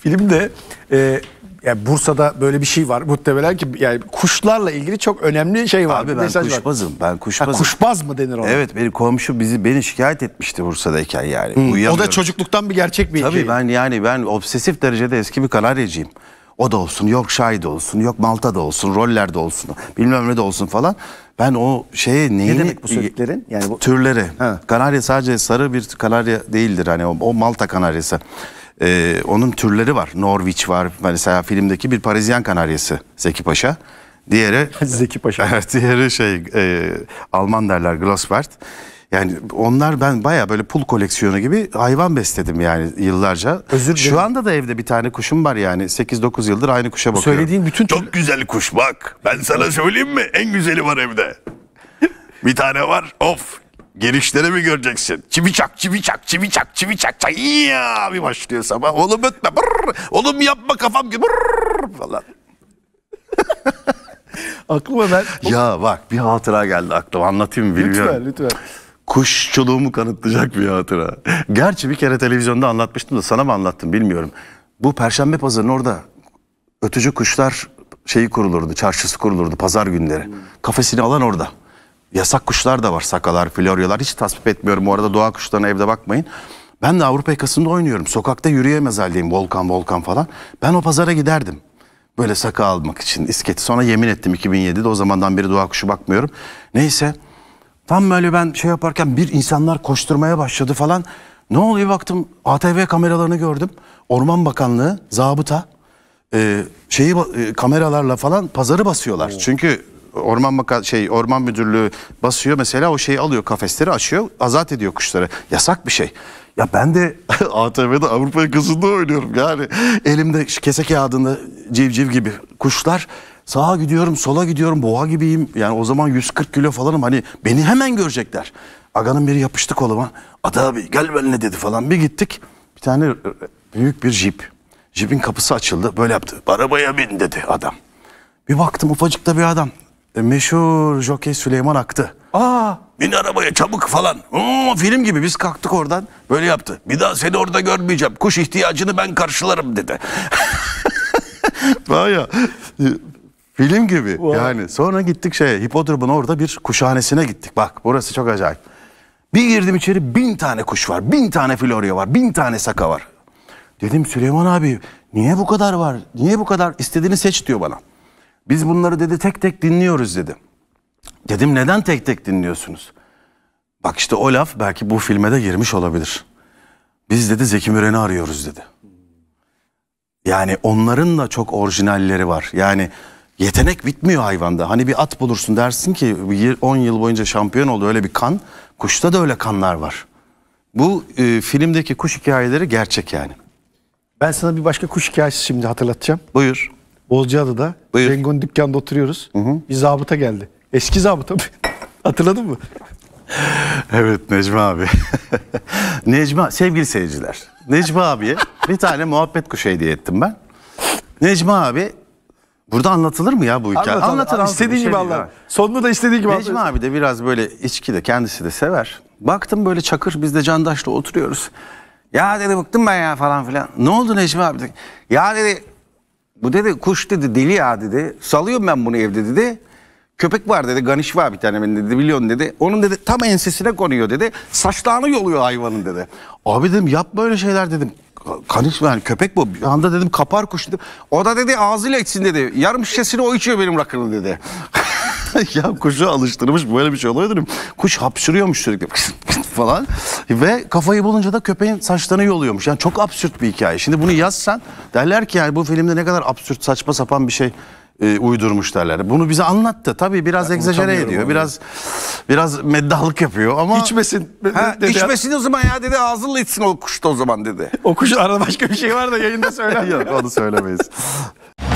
Filmde e, yani Bursa'da böyle bir şey var muhtemelen ki yani kuşlarla ilgili çok önemli şey var. Abi ben Mesaj kuşbazım. Var. Ben kuşbazım. Ha, kuşbaz mı denir ona? Evet benim komşu bizi beni şikayet etmişti Bursa'dayken yani. Hmm. O da çocukluktan bir gerçek bir Tabii hikaye. Şey. ben yani ben obsesif derecede eski bir kanaryacıyım. O da olsun, yok Şahide olsun, yok Malta da olsun, rollerde olsun, bilmem ne de olsun falan. Ben o şeye neyini... Ne demek bu söylediklerin? Yani bu... Türleri. Ha. Kanarya sadece sarı bir kanarya değildir. Hani o, o Malta kanaryası e, onun türleri var. Norwich var mesela filmdeki bir Parizyen kanaryası Zeki Paşa. Diğeri Zeki Paşa. Evet, diğeri şey e, Alman derler Glosswert. Yani onlar ben baya böyle pul koleksiyonu gibi hayvan besledim yani yıllarca. Özür dilerim. Şu anda da evde bir tane kuşum var yani 8-9 yıldır aynı kuşa bakıyorum. Söylediğin bütün Çok güzel kuş bak. Ben sana söyleyeyim mi? En güzeli var evde. bir tane var. Of Girişleri mi göreceksin? Çivi çak, çivi çak, çivi çak, çivi çak. çak. Ya bir başlıyor sabah. Oğlum ötme. Brr. Oğlum yapma kafam gibi. Brr. Falan. aklıma ben... Ya bak bir hatıra geldi aklıma. Anlatayım bilmiyorum. Lütfen, lütfen kuşçuluğumu kanıtlayacak bir hatıra. Gerçi bir kere televizyonda anlatmıştım da sana mı anlattım bilmiyorum. Bu Perşembe pazarının orada ötücü kuşlar şeyi kurulurdu, çarşısı kurulurdu pazar günleri. Kafesini alan orada. Yasak kuşlar da var. Sakalar, floryalar. Hiç tasvip etmiyorum. Bu arada doğa kuşlarına evde bakmayın. Ben de Avrupa yakasında oynuyorum. Sokakta yürüyemez haldeyim. Volkan volkan falan. Ben o pazara giderdim. Böyle saka almak için isketi. Sonra yemin ettim 2007'de. O zamandan beri doğa kuşu bakmıyorum. Neyse. Tam böyle ben şey yaparken bir insanlar koşturmaya başladı falan. Ne oluyor baktım ATV kameralarını gördüm. Orman Bakanlığı, zabıta e, şeyi e, kameralarla falan pazarı basıyorlar. Oo. Çünkü orman maka şey orman müdürlüğü basıyor mesela o şeyi alıyor kafesleri açıyor azat ediyor kuşları. Yasak bir şey. Ya ben de ATV'de Avrupa yakasında oynuyorum yani. Elimde kese kağıdında civciv gibi kuşlar sağa gidiyorum sola gidiyorum boğa gibiyim. Yani o zaman 140 kilo falanım hani beni hemen görecekler. Aga'nın biri yapıştı koluma. Ada abi gel benimle dedi falan bir gittik. Bir tane e, büyük bir jip. Jipin kapısı açıldı böyle yaptı. Arabaya bin dedi adam. Bir baktım ufacıkta bir adam. E, meşhur jockey Süleyman Aktı. Aa bin arabaya çabuk falan. Oo, film gibi biz kalktık oradan böyle yaptı. Bir daha seni orada görmeyeceğim. Kuş ihtiyacını ben karşılarım dedi. Vay ya, film gibi Vay. yani. Sonra gittik şey hipodromun orada bir kuşhanesine gittik. Bak burası çok acayip. Bir girdim içeri bin tane kuş var. Bin tane florya var. Bin tane saka var. Dedim Süleyman abi niye bu kadar var? Niye bu kadar? İstediğini seç diyor bana. Biz bunları dedi tek tek dinliyoruz dedi. Dedim neden tek tek dinliyorsunuz? Bak işte o laf belki bu filme de girmiş olabilir. Biz dedi Zeki Müren'i arıyoruz dedi. Yani onların da çok orijinalleri var. Yani yetenek bitmiyor hayvanda. Hani bir at bulursun dersin ki 10 yıl boyunca şampiyon oldu öyle bir kan. Kuşta da öyle kanlar var. Bu e, filmdeki kuş hikayeleri gerçek yani. Ben sana bir başka kuş hikayesi şimdi hatırlatacağım. Buyur. Bozcaada'da Buyur. Cengo'nun dükkanında oturuyoruz. Hı hı. Bir zabıta geldi. Eski zabıta mı? Hatırladın mı? evet Necmi abi. Necmi sevgili seyirciler. Necmi abiye bir tane muhabbet kuşu hediye ettim ben. Necmi abi Burada anlatılır mı ya bu hikaye? Anlatır, anlatır, anlatır şey gibi anlat. Sonunu da istediği gibi anlat. Necmi abi de biraz böyle içki de kendisi de sever. Baktım böyle çakır biz de Candaş'la oturuyoruz. Ya dedi bıktım ben ya falan filan. Ne oldu Necmi abi? Dedi. Ya dedi bu dedi kuş dedi deli ya dedi. Salıyorum ben bunu evde dedi. Köpek var dedi. Ganiş var bir tane ben dedi. Biliyorsun dedi. Onun dedi tam ensesine konuyor dedi. Saçlarını yoluyor hayvanın dedi. Abi dedim yapma öyle şeyler dedim. Ganiş yani köpek bu. Bir anda dedim kapar kuş dedim. O da dedi ağzıyla içsin dedi. Yarım şişesini o içiyor benim rakını dedi. ya kuşu alıştırmış böyle bir şey oluyor dedim Kuş hapşırıyormuş sürekli falan. Ve kafayı bulunca da köpeğin saçlarını yoluyormuş. Yani çok absürt bir hikaye. Şimdi bunu yazsan derler ki yani bu filmde ne kadar absürt saçma sapan bir şey e, uydurmuş derler. Bunu bize anlattı. Tabii biraz ben egzajere ediyor. Onu. Biraz biraz meddahlık yapıyor ama içmesin. E, ha, dedi içmesin o zaman ya dedi. Ağzınla içsin o kuşta o zaman dedi. o kuş arada başka bir şey var da yayında söyler. Yok onu söylemeyiz.